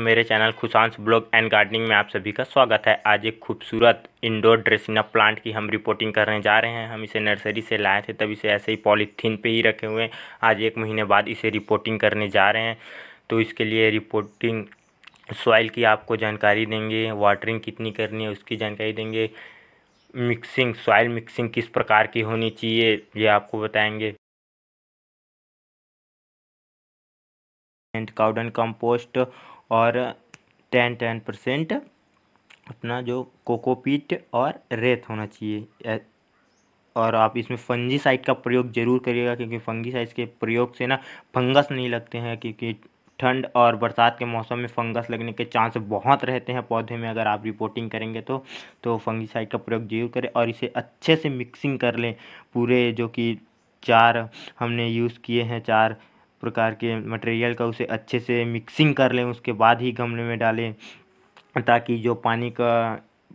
मेरे channel Khushansh blog and gardening में आप सभी का स्वागत है आज एक खूबसूरत इंडोर ड्रेसिना प्लांट की हम रिपोर्टिंग करने जा रहे हैं हम इसे नर्सरी से लाए थे तब इसे ऐसे ही पॉलीथीन पे ही रखे हुए हैं आज एक महीने बाद इसे रिपोर्टिंग करने जा रहे हैं तो इसके लिए रिपोर्टिंग सॉइल की आपको जानकारी देंगे वाटरिंग कितनी करनी है उसकी जानकारी देंगे मिक्सिंग सॉइल मिक्सिंग किस प्रकार की होनी चाहिए ये आपको बताएँगे एंड काउडन कंपोस्ट और टेन टेन परसेंट अपना जो कोकोपीट और रेत होना चाहिए और आप इसमें फंजी साइड का प्रयोग ज़रूर करिएगा क्योंकि फंगी के प्रयोग से ना फंगस नहीं लगते हैं क्योंकि ठंड और बरसात के मौसम में फंगस लगने के चांस बहुत रहते हैं पौधे में अगर आप रिपोर्टिंग करेंगे तो तो फंगीसाइड का प्रयोग जरूर करें और इसे अच्छे से मिक्सिंग कर लें पूरे जो कि चार हमने यूज़ किए हैं चार प्रकार के मटेरियल का उसे अच्छे से मिक्सिंग कर लें उसके बाद ही गमले में डालें ताकि जो पानी का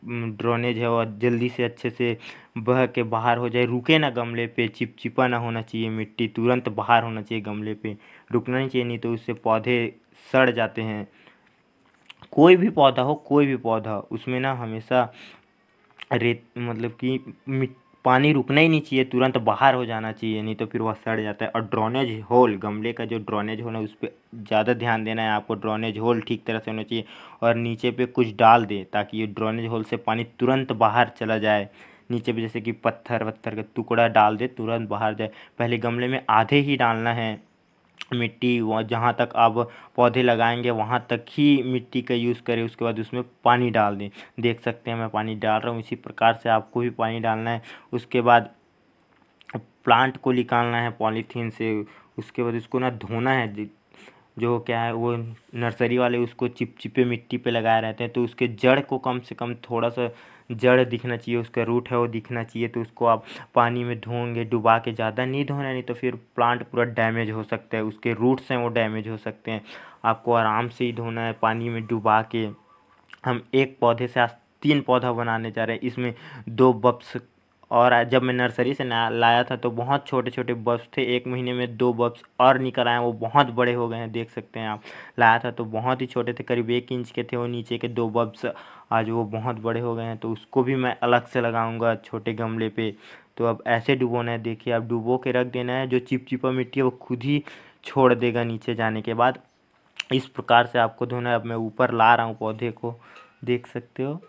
ड्रोनेज है वह जल्दी से अच्छे से बह के बाहर हो जाए रुके ना गमले पे चिपचिपा ना होना चाहिए मिट्टी तुरंत बाहर होना चाहिए गमले पे रुकना नहीं चाहिए नहीं तो उससे पौधे सड़ जाते हैं कोई भी पौधा हो कोई भी पौधा उसमें ना हमेशा रेत मतलब कि मिट्टी पानी रुकना ही नहीं चाहिए तुरंत बाहर हो जाना चाहिए नहीं तो फिर वह सड़ जाता है और ड्रॉनेज होल गमले का जो ड्रॉनेज होल है उस पर ज़्यादा ध्यान देना है आपको ड्रॉनेज होल ठीक तरह से होना चाहिए और नीचे पे कुछ डाल दें ताकि ये ड्रॉनेज होल से पानी तुरंत बाहर चला जाए नीचे पे जैसे कि पत्थर वत्थर का टुकड़ा डाल दे तुरंत बाहर जाए पहले गमले में आधे ही डालना है मिट्टी वहाँ जहाँ तक आप पौधे लगाएंगे वहाँ तक ही मिट्टी का यूज़ करें उसके बाद उसमें पानी डाल दें देख सकते हैं मैं पानी डाल रहा हूँ इसी प्रकार से आपको भी पानी डालना है उसके बाद प्लांट को निकालना है पॉलीथीन से उसके बाद उसको ना धोना है जो क्या है वो नर्सरी वाले उसको चिपचिपे मिट्टी पे लगाए रहते हैं तो उसके जड़ को कम से कम थोड़ा सा जड़ दिखना चाहिए उसका रूट है वो दिखना चाहिए तो उसको आप पानी में धोएंगे डुबा के ज़्यादा नहीं धोना नहीं तो फिर प्लांट पूरा डैमेज हो सकता है उसके रूट्स हैं वो डैमेज हो सकते हैं आपको आराम से ही धोना है पानी में डुबा के हम एक पौधे से आज तीन पौधा बनाने जा रहे हैं इसमें दो बप्स और जब मैं नर्सरी से नया लाया था तो बहुत छोटे छोटे बब्स थे एक महीने में दो बब्स और निकल आए वो बहुत बड़े हो गए हैं देख सकते हैं आप लाया था तो बहुत ही छोटे थे करीब एक इंच के थे वो नीचे के दो बब्स आज वो बहुत बड़े हो गए हैं तो उसको भी मैं अलग से लगाऊंगा छोटे गमले पे तो अब ऐसे डुबोना है देखिए अब डुबो के रख देना है जो चिपचिपा मिट्टी है वो खुद ही छोड़ देगा नीचे जाने के बाद इस प्रकार से आपको धोना है अब मैं ऊपर ला रहा हूँ पौधे को देख सकते हो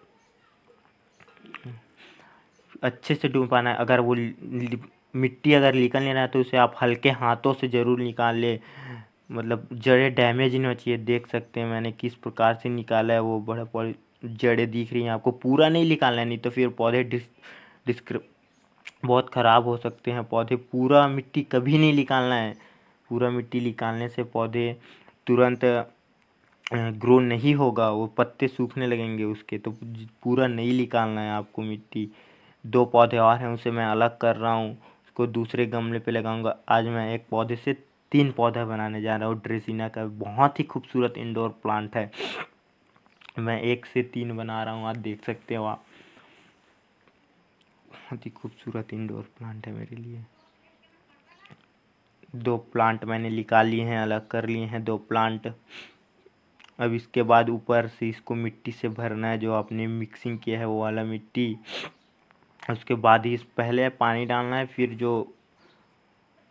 अच्छे से पाना है अगर वो मिट्टी अगर निकल लेना है तो उसे आप हल्के हाथों से ज़रूर निकाल लें मतलब जड़ें डैमेज नहीं हो चाहिए देख सकते हैं मैंने किस प्रकार से निकाला है वो बड़े पौधे जड़ें दिख रही हैं आपको पूरा नहीं निकालना है नहीं तो फिर पौधे डिस डिस्क्र बहुत ख़राब हो सकते हैं पौधे पूरा मिट्टी कभी नहीं निकालना है पूरा मिट्टी निकालने से पौधे तुरंत ग्रो नहीं होगा वो पत्ते सूखने लगेंगे उसके तो पूरा नहीं निकालना है आपको मिट्टी दो पौधे और हैं उसे मैं अलग कर रहा हूँ उसको दूसरे गमले पे लगाऊंगा आज मैं एक पौधे से तीन पौधा बनाने जा रहा हूँ ड्रेसिना का बहुत ही खूबसूरत इंडोर प्लांट है मैं एक से तीन बना रहा हूँ आप देख सकते हो आप बहुत ही खूबसूरत इंडोर प्लांट है मेरे लिए दो प्लांट मैंने निकाल लिए हैं अलग कर लिए हैं दो प्लांट अब इसके बाद ऊपर से इसको मिट्टी से भरना है जो आपने मिक्सिंग किया है वो वाला मिट्टी उसके बाद ही पहले पानी डालना है फिर जो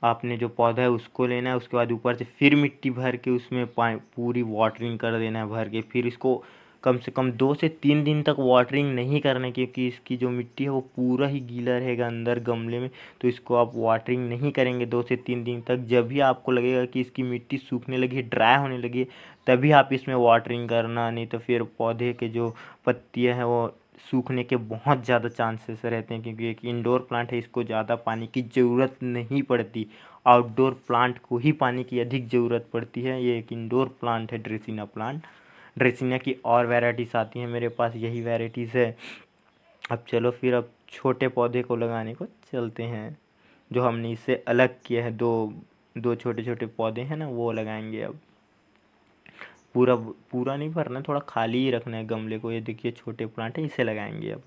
आपने जो पौधा है उसको लेना है उसके बाद ऊपर से फिर मिट्टी भर के उसमें पूरी वाटरिंग कर देना है भर के फिर इसको कम से कम दो से तीन दिन तक वाटरिंग नहीं करना क्योंकि इसकी जो मिट्टी है वो पूरा ही गीला रहेगा अंदर गमले में तो इसको आप वाटरिंग नहीं करेंगे दो से तीन दिन तक जब भी आपको लगेगा कि इसकी मिट्टी सूखने लगी ड्राई होने लगी तभी आप इसमें वाटरिंग करना नहीं तो फिर पौधे के जो पत्तियाँ हैं वो सूखने के बहुत ज़्यादा चांसेस रहते हैं क्योंकि एक इंडोर प्लांट है इसको ज़्यादा पानी की ज़रूरत नहीं पड़ती आउटडोर प्लांट को ही पानी की अधिक ज़रूरत पड़ती है ये एक इंडोर प्लांट है ड्रेसिना प्लांट ड्रेसिना की और वेराइटीज़ आती हैं मेरे पास यही वेराइटीज़ है अब चलो फिर अब छोटे पौधे को लगाने को चलते हैं जो हमने इससे अलग किया है दो दो छोटे छोटे पौधे हैं ना वो लगाएंगे अब पूरा पूरा नहीं भरना है थोड़ा खाली ही रखना है गमले को ये देखिए छोटे प्लांट है इसे लगाएंगे अब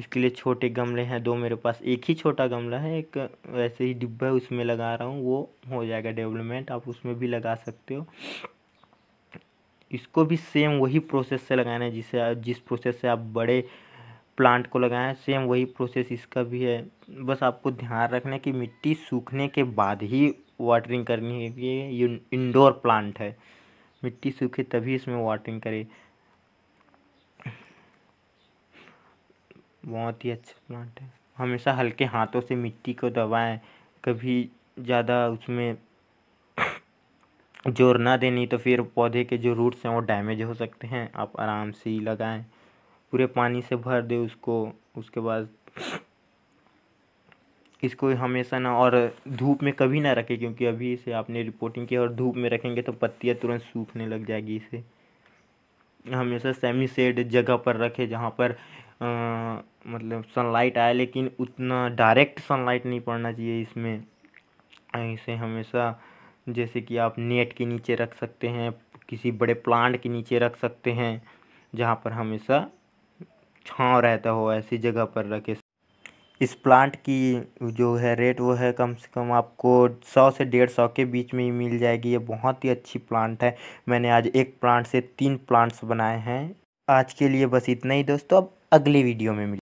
इसके लिए छोटे गमले हैं दो मेरे पास एक ही छोटा गमला है एक वैसे ही डिब्बा है उसमें लगा रहा हूँ वो हो जाएगा डेवलपमेंट आप उसमें भी लगा सकते हो इसको भी सेम वही प्रोसेस से लगाना है जिसे जिस प्रोसेस से आप बड़े प्लांट को लगाएं सेम वही प्रोसेस इसका भी है बस आपको ध्यान रखना है कि मिट्टी सूखने के बाद ही वाटरिंग करनी है ये इंडोर प्लांट है मिट्टी सूखे तभी इसमें वाटरिंग करें बहुत ही अच्छा प्लांट है हमेशा हल्के हाथों से मिट्टी को दबाएं कभी ज़्यादा उसमें जोर ना देनी तो फिर पौधे के जो रूट्स हैं वो डैमेज हो सकते हैं आप आराम से ही लगाएं पूरे पानी से भर दें उसको उसके बाद इसको हमेशा ना और धूप में कभी ना रखें क्योंकि अभी इसे आपने रिपोर्टिंग किया और धूप में रखेंगे तो पत्तियाँ तुरंत सूखने लग जाएगी इसे हमेशा सेमी सेड जगह पर रखें जहाँ पर आ, मतलब सनलाइट आए लेकिन उतना डायरेक्ट सनलाइट नहीं पड़ना चाहिए इसमें इसे हमेशा जैसे कि आप नेट के नीचे रख सकते हैं किसी बड़े प्लांट के नीचे रख सकते हैं जहाँ पर हमेशा छाँव रहता हो ऐसी जगह पर रखें इस प्लांट की जो है रेट वो है कम से कम आपको सौ से डेढ़ सौ के बीच में ही मिल जाएगी ये बहुत ही अच्छी प्लांट है मैंने आज एक प्लांट से तीन प्लांट्स बनाए हैं आज के लिए बस इतना ही दोस्तों अब अगले वीडियो में